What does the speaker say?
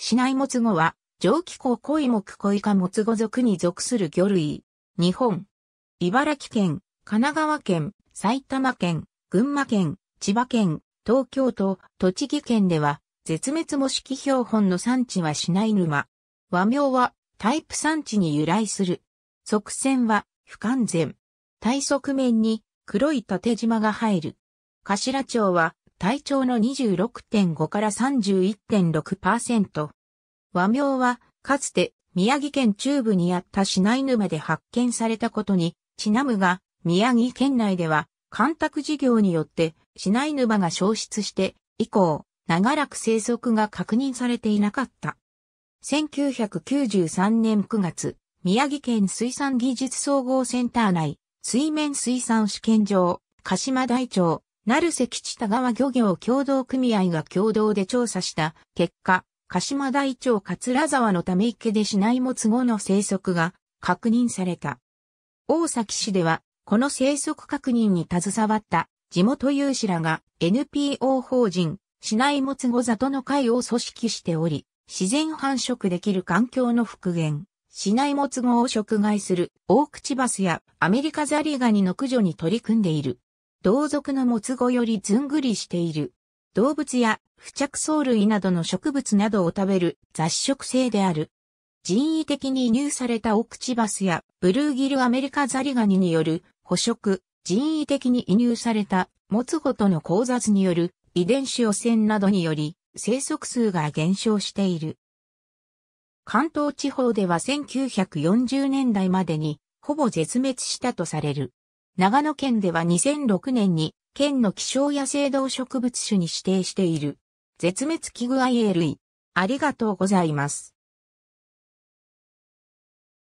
市内もつゴは、上気候恋木恋かもつゴ族に属する魚類。日本。茨城県、神奈川県、埼玉県、群馬県、千葉県、東京都、栃木県では、絶滅模式標本の産地は市内沼。和名は、タイプ産地に由来する。側線は、不完全。対側面に、黒い縦縞が入る。頭町は、体長の26.5から31.6%。和名は、かつて宮城県中部にあった市内沼で発見されたことに、ちなむが、宮城県内では、干拓事業によって、市内沼が消失して、以降、長らく生息が確認されていなかった。1993年9月、宮城県水産技術総合センター内、水面水産試験場、鹿島台町、成瀬基地田川漁業協同組合が共同で調査した結果、鹿島台町桂沢のため池で市内も都合の生息が確認された。大崎市では、この生息確認に携わった地元有志らが NPO 法人、市内もつご里の会を組織しており、自然繁殖できる環境の復元、市内もつごを食害する大口バスやアメリカザリガニの駆除に取り組んでいる。同族のモツゴよりずんぐりしている。動物や付着藻類などの植物などを食べる雑食性である。人為的に輸入されたオクチバスやブルーギルアメリカザリガニによる捕食、人為的に移入されたモツゴとの交雑による遺伝子汚染などにより生息数が減少している。関東地方では1940年代までにほぼ絶滅したとされる。長野県では2006年に県の希少野生動植物種に指定している。絶滅危惧 i 鋭類。ありがとうございます。